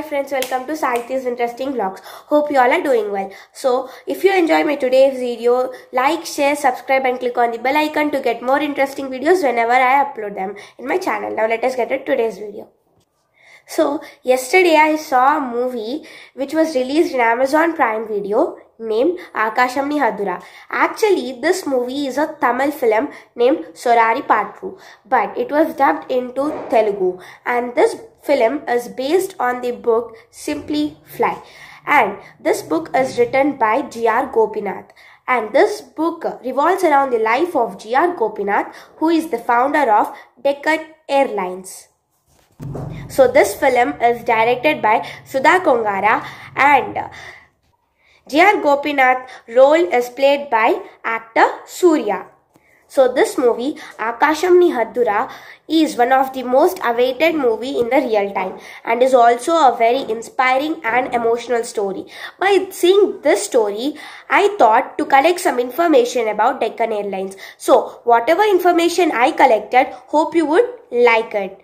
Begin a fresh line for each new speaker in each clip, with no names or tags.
hi friends welcome to Sahitya's interesting vlogs hope you all are doing well so if you enjoy my today's video like share subscribe and click on the bell icon to get more interesting videos whenever I upload them in my channel now let us get to today's video so yesterday I saw a movie which was released in Amazon Prime Video named Akashamni Actually, this movie is a Tamil film named Sorari Patru, but it was dubbed into Telugu. And this film is based on the book Simply Fly. And this book is written by G.R. Gopinath. And this book revolves around the life of G.R. Gopinath, who is the founder of Deccan Airlines. So this film is directed by Sudha Kongara and uh, G.R. Gopinath role is played by actor Surya. So this movie, Akasham Ni is one of the most awaited movie in the real time and is also a very inspiring and emotional story. By seeing this story, I thought to collect some information about Deccan Airlines. So whatever information I collected, hope you would like it.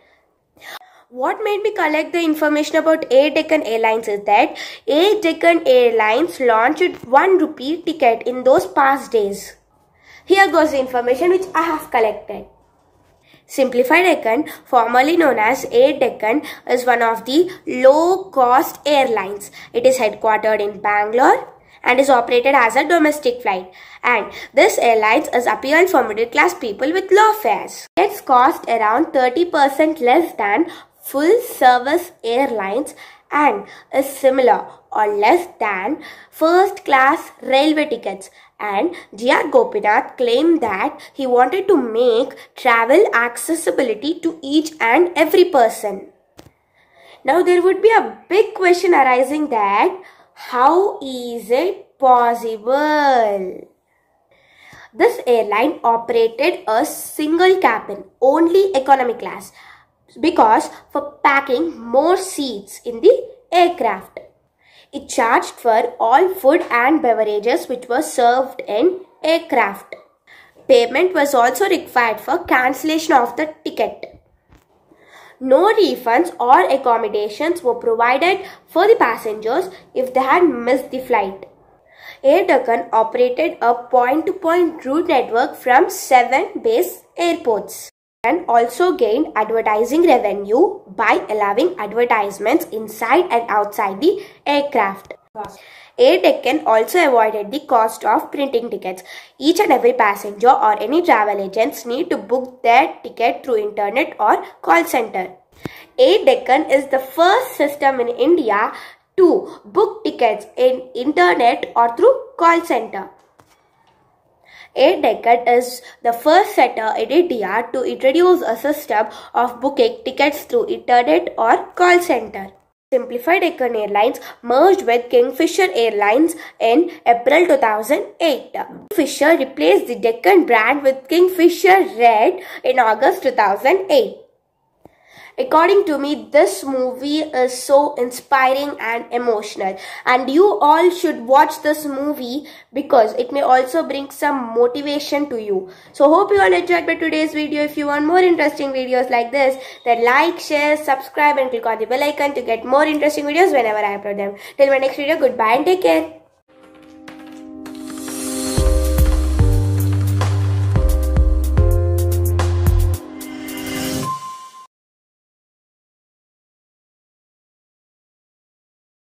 What made me collect the information about Air Deccan Airlines is that Air Deccan Airlines launched 1 rupee ticket in those past days. Here goes the information which I have collected. Simplified Deccan, formerly known as Air Deccan, is one of the low-cost airlines. It is headquartered in Bangalore and is operated as a domestic flight. And this airline is appealing for middle-class people with low fares. Its cost around 30% less than full-service airlines and is similar or less than first class railway tickets and G.R. Gopinath claimed that he wanted to make travel accessibility to each and every person. Now there would be a big question arising that how is it possible? This airline operated a single cabin, only economy class because for packing more seats in the aircraft. It charged for all food and beverages which were served in aircraft. Payment was also required for cancellation of the ticket. No refunds or accommodations were provided for the passengers if they had missed the flight. Air Duncan operated a point-to-point -point route network from seven base airports also gained advertising revenue by allowing advertisements inside and outside the aircraft. AirTech also avoided the cost of printing tickets. Each and every passenger or any travel agents need to book their ticket through internet or call center. AirDeccan is the first system in India to book tickets in internet or through call center. A ticket is the first setter in India to introduce a system of booking tickets through internet or call center. Simplified Deccan Airlines merged with Kingfisher Airlines in April 2008. Kingfisher replaced the Deccan brand with Kingfisher Red in August 2008. According to me, this movie is so inspiring and emotional. And you all should watch this movie because it may also bring some motivation to you. So hope you all enjoyed by today's video. If you want more interesting videos like this, then like, share, subscribe and click on the bell icon to get more interesting videos whenever I upload them. Till my next video, goodbye and take care.